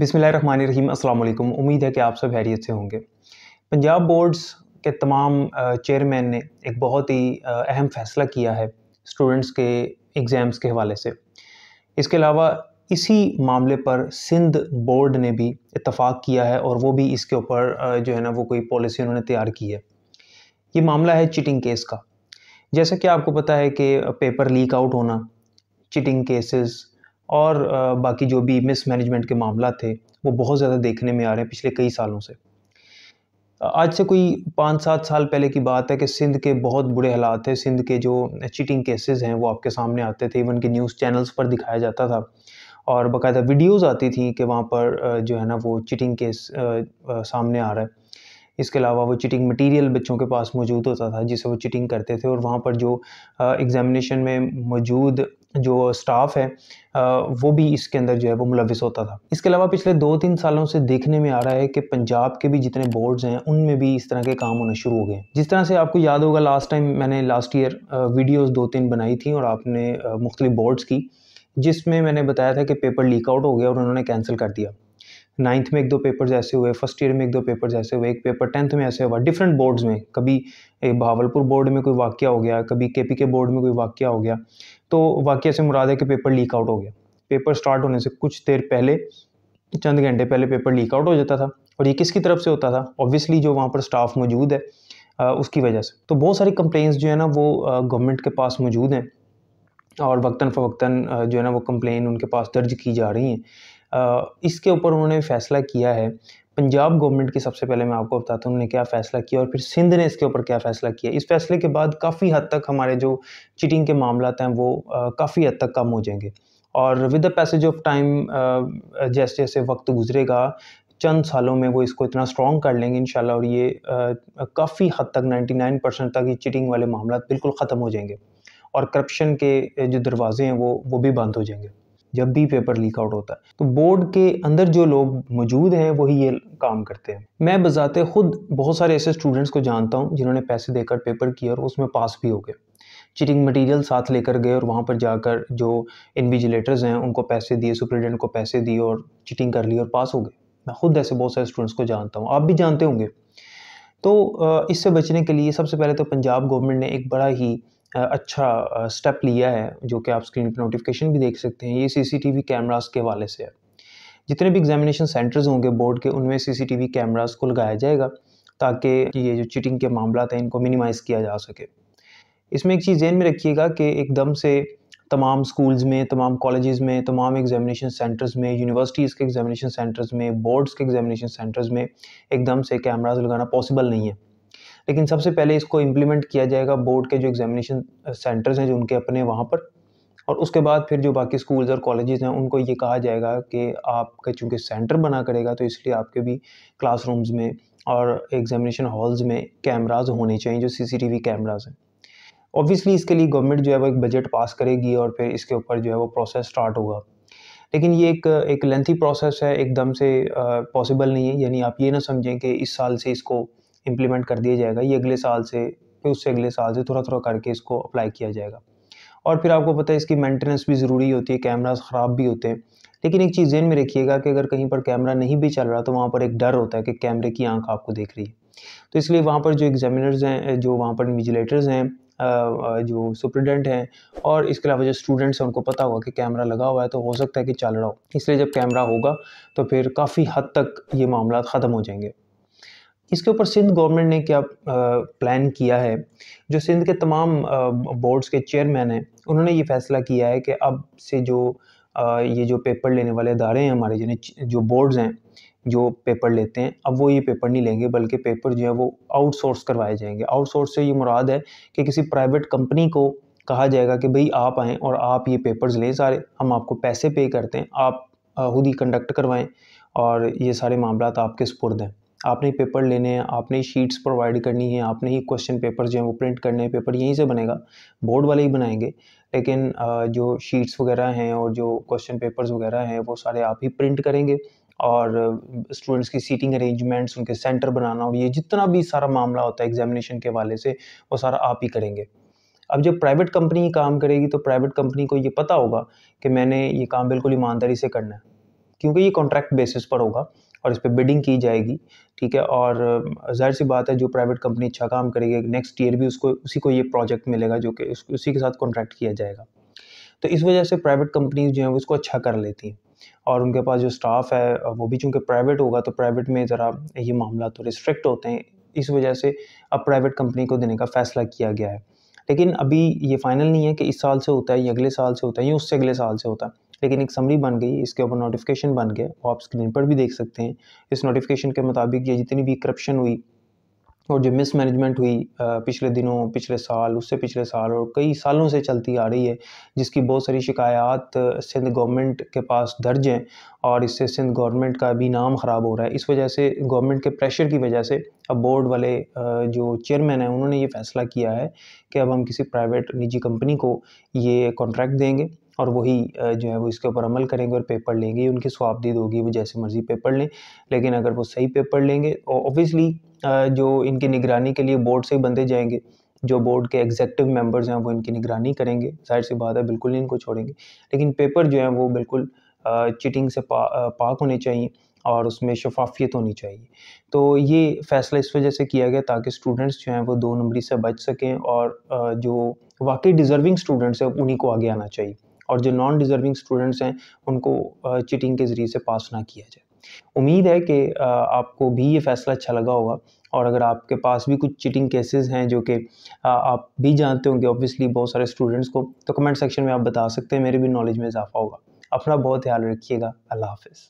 बिसमीम अल्लाम उम्मीद है कि आप सब हैरियत से होंगे पंजाब बोर्ड्स के तमाम चेयरमैन ने एक बहुत ही अहम फ़ैसला किया है स्टूडेंट्स के एग्ज़ाम्स के हवाले से इसके अलावा इसी मामले पर सिंध बोर्ड ने भी इतफ़ाक़ किया है और वो भी इसके ऊपर जो है ना वो कोई पॉलिसी उन्होंने तैयार की है ये मामला है चिटिंग केस का जैसा कि आपको पता है कि पेपर लीक आउट होना चिटिंग केसेस और बाकी जो भी मिसमैनेजमेंट के मामला थे वो बहुत ज़्यादा देखने में आ रहे हैं पिछले कई सालों से आज से कोई पाँच सात साल पहले की बात है कि सिंध के बहुत बुरे हालात थे सिंध के जो चीटिंग केसेस हैं वो आपके सामने आते थे इवन के न्यूज़ चैनल्स पर दिखाया जाता था और बाकायदा वीडियोस आती थी कि वहाँ पर जो है ना वो चीटिंग केस सामने आ रहा है इसके अलावा वो चिटिंग मटेरियल बच्चों के पास मौजूद होता था जिसे वो चिटिंग करते थे और वहाँ पर जो एग्ज़ामिनेशन में मौजूद जो स्टाफ है वो भी इसके अंदर जो है वो मुलविस होता था इसके अलावा पिछले दो तीन सालों से देखने में आ रहा है कि पंजाब के भी जितने बोर्ड्स हैं उनमें भी इस तरह के काम होना शुरू हो गए जिस तरह से आपको याद होगा लास्ट टाइम मैंने लास्ट ईयर वीडियोस दो तीन बनाई थी और आपने मुख्तलिफ बोर्ड्स की जिसमें मैंने बताया था कि पेपर लीक आउट हो गया और उन्होंने कैंसिल कर दिया नाइन्थ में एक दो पेपर्स ऐसे हुए फर्स्ट ईयर में एक दो पेपर्स ऐसे हुए एक पेपर टेंथ में ऐसे हुआ डिफरेंट बोर्ड्स में कभी भावलपुर बोर्ड में कोई वाक्य हो गया कभी के पी के बोर्ड में कोई वाक्य हो गया तो वाक्य से मुराद है कि पेपर लीक आउट हो गया पेपर स्टार्ट होने से कुछ देर पहले चंद घंटे पहले पेपर लीक आउट हो जाता था और ये किसकी तरफ से होता था ऑब्वियसली जो वहाँ पर स्टाफ मौजूद है आ, उसकी वजह से तो बहुत सारी कंप्लेंस जो है ना वो गवर्नमेंट के पास मौजूद हैं और वक्ता फ़वक्ता जो है ना वो कंप्लेन उनके पास दर्ज की जा रही हैं इसके ऊपर उन्होंने फैसला किया है पंजाब गवर्नमेंट की सबसे पहले मैं आपको बताता हूँ उन्होंने क्या फैसला किया और फिर सिंध ने इसके ऊपर क्या फैसला किया इस फैसले के बाद काफ़ी हद तक हमारे जो चिटिंग के मामला हैं वो काफ़ी हद तक कम हो जाएंगे और with the passage of time जैसे जैसे वक्त गुजरेगा चंद सालों में वो इसको इतना स्ट्रॉन्ग कर लेंगे इन और ये काफ़ी हद तक 99 परसेंट तक ये चिटिंग वाले मामला बिल्कुल ख़त्म हो जाएंगे और करप्शन के जो दरवाजे हैं वो वो भी बंद हो जाएंगे जब भी पेपर लीक आउट होता है तो बोर्ड के अंदर जो लोग मौजूद हैं वही ये काम करते हैं मैं बजाते खुद बहुत सारे ऐसे स्टूडेंट्स को जानता हूँ जिन्होंने पैसे देकर पेपर किया और उसमें पास भी हो गए चिटिंग मटेरियल साथ लेकर गए और वहाँ पर जाकर जो इन्विजिलेटर्स हैं उनको पैसे दिए सुप्रिटेंडेंट को पैसे दिए और चिटिंग कर ली और पास हो गए मैं खुद ऐसे बहुत सारे स्टूडेंट्स को जानता हूँ आप भी जानते होंगे तो इससे बचने के लिए सबसे पहले तो पंजाब गवर्नमेंट ने एक बड़ा ही अच्छा स्टेप लिया है जो कि आप स्क्रीन पर नोटिफिकेशन भी देख सकते हैं ये सीसीटीवी कैमरास के हवाले से है जितने भी एग्जामिनेशन सेंटर्स होंगे बोर्ड के उनमें सीसीटीवी कैमरास को लगाया जाएगा ताकि ये जो चीटिंग के मामला हैं इनको मिनिमाइज़ किया जा सके इसमें एक चीज़ जहन में रखिएगा कि एकदम से तमाम स्कूल्स में तमाम कॉलेजेस में तमाम एग्जामिनेशन सेंटर्स में यूनिवर्सिटीज़ के एग्जामिनेशन सेंटर्स में बोर्ड्स के एग्जामिनेशन सेंटर्स में एकदम से कैमराज लगाना पॉसिबल नहीं है लेकिन सबसे पहले इसको इम्प्लीमेंट किया जाएगा बोर्ड के जो एग्जामिनेशन सेंटर्स uh, हैं जो उनके अपने वहाँ पर और उसके बाद फिर जो बाकी स्कूल्स और कॉलेजेस हैं उनको ये कहा जाएगा कि आपका चूँकि सेंटर बना करेगा तो इसलिए आपके भी क्लासरूम्स में और एग्जामिनेशन हॉल्स में कैमराज होने चाहिए जो सीसीटीवी कैमराज हैं ऑब्वियसली इसके लिए गवर्नमेंट जो है वो एक बजट पास करेगी और फिर इसके ऊपर जो है वो प्रोसेस स्टार्ट होगा लेकिन ये एक एक लेंथी प्रोसेस है एकदम से पॉसिबल uh, नहीं है यानी आप ये ना समझें कि इस साल से इसको इम्प्लीमेंट कर दिया जाएगा ये अगले साल से फिर उससे अगले साल से थोड़ा थोड़ा करके इसको अप्लाई किया जाएगा और फिर आपको पता है इसकी मेंटेनेंस भी ज़रूरी होती है कैमराज ख़राब भी होते हैं लेकिन एक चीज़ जेन में रखिएगा कि अगर कहीं पर कैमरा नहीं भी चल रहा तो वहाँ पर एक डर होता है कि कैमरे की आंख आपको देख रही है तो इसलिए वहाँ पर जो एग्जामिनर्स हैं जो वहाँ पर इन्विजिलेटर्स हैं जो सुप्रिडेंट हैं और इसके अलावा जो स्टूडेंट्स हैं उनको पता होगा कि कैमरा लगा हुआ है तो हो सकता है कि चल रहा हो इसलिए जब कैमरा होगा तो फिर काफ़ी हद तक ये मामला ख़त्म हो जाएंगे इसके ऊपर सिंध गवर्नमेंट ने क्या प्लान किया है जो सिंध के तमाम बोर्ड्स के चेयरमैन हैं उन्होंने ये फैसला किया है कि अब से जो ये जो पेपर लेने वाले अदारे हैं हमारे जिन्हें जो बोर्ड्स हैं जो पेपर लेते हैं अब वो ये पेपर नहीं लेंगे बल्कि पेपर जो है वो आउटसोर्स करवाए जाएंगे आउटसोर्स से ये मुराद है कि किसी प्राइवेट कंपनी को कहा जाएगा कि भाई आप आएँ और आप ये पेपर्स लें सारे हम आपको पैसे पे करते हैं आप खुद ही कंडक्ट करवाएँ और ये सारे मामला आपके सुपुर हैं आपने ही पेपर लेने हैं आपने ही शीट्स प्रोवाइड करनी है आपने ही क्वेश्चन पेपर जो है वो प्रिंट करने हैं पेपर यहीं से बनेगा बोर्ड वाले ही बनाएंगे लेकिन जो शीट्स वगैरह हैं और जो क्वेश्चन पेपर्स वगैरह हैं वो सारे आप ही प्रिंट करेंगे और स्टूडेंट्स की सीटिंग अरेंजमेंट्स उनके सेंटर बनाना और ये जितना भी सारा मामला होता है एग्जामिनेशन के वाले से वो सारा आप ही करेंगे अब जब प्राइवेट कंपनी काम करेगी तो प्राइवेट कंपनी को ये पता होगा कि मैंने ये काम बिल्कुल ईमानदारी से करना है क्योंकि ये कॉन्ट्रैक्ट बेसिस पर होगा और इस पर बिडिंग की जाएगी ठीक है और जाहिर सी बात है जो प्राइवेट कंपनी अच्छा काम करेगी नेक्स्ट ईयर भी उसको उसी को ये प्रोजेक्ट मिलेगा जो कि उस, उसी के साथ कॉन्ट्रैक्ट किया जाएगा तो इस वजह से प्राइवेट कंपनीज जो हैं उसको अच्छा कर लेती हैं और उनके पास जो स्टाफ है वो भी चूँकि प्राइवेट होगा तो प्राइवेट में ज़रा ये मामला तो रिस्ट्रिक्ट होते हैं इस वजह से अब प्राइवेट कंपनी को देने का फैसला किया गया है लेकिन अभी ये फाइनल नहीं है कि इस साल से होता है या अगले साल से होता है या उससे अगले साल से होता है लेकिन एक समरी बन गई इसके ऊपर नोटिफिकेशन बन गया वो आप स्क्रीन पर भी देख सकते हैं इस नोटिफिकेशन के मुताबिक ये जितनी भी करप्शन हुई और जो मिसमैनेजमेंट हुई पिछले दिनों पिछले साल उससे पिछले साल और कई सालों से चलती आ रही है जिसकी बहुत सारी शिकायत सिंध गवर्नमेंट के पास दर्ज हैं और इससे सिंध गवर्नमेंट का भी नाम ख़राब हो रहा है इस वजह से गवर्नमेंट के प्रेशर की वजह से अब बोर्ड वाले जो चेयरमैन हैं उन्होंने ये फ़ैसला किया है कि अब हम किसी प्राइवेट निजी कंपनी को ये कॉन्ट्रैक्ट देंगे और वही जो है वो इसके ऊपर अमल करेंगे और पेपर लेंगे उनकी स्वाबदीद होगी वो जैसे मर्ज़ी पेपर लें लेकिन अगर वो सही पेपर लेंगे ऑब्वियसली जो इनकी निगरानी के लिए बोर्ड से ही बंदे जाएंगे जो बोर्ड के एग्जेक्टिव मेंबर्स हैं वो इनकी निगरानी करेंगे जाहिर सी बात है बिल्कुल नहीं इनको छोड़ेंगे लेकिन पेपर जो है वो बिल्कुल चिटिंग से पा, पाक होने चाहिए और उसमें शफाफियत होनी चाहिए तो ये फ़ैसला इस वजह से किया गया ताकि स्टूडेंट्स जो हैं वो दो नंबरी से बच सकें और जो वाकई डिज़र्विंग स्टूडेंट्स हैं उन्हीं को आगे आना चाहिए और जो नॉन डिज़र्विंग स्टूडेंट्स हैं उनको चीटिंग के ज़रिए से पास ना किया जाए उम्मीद है कि आपको भी ये फ़ैसला अच्छा लगा होगा और अगर आपके पास भी कुछ चीटिंग केसेस हैं जो कि आप भी जानते होंगे ऑब्वियसली बहुत सारे स्टूडेंट्स को तो कमेंट सेक्शन में आप बता सकते हैं मेरे भी नॉलेज में इजाफा होगा अपना बहुत ख्याल रखिएगा अल्लाह हाफिज़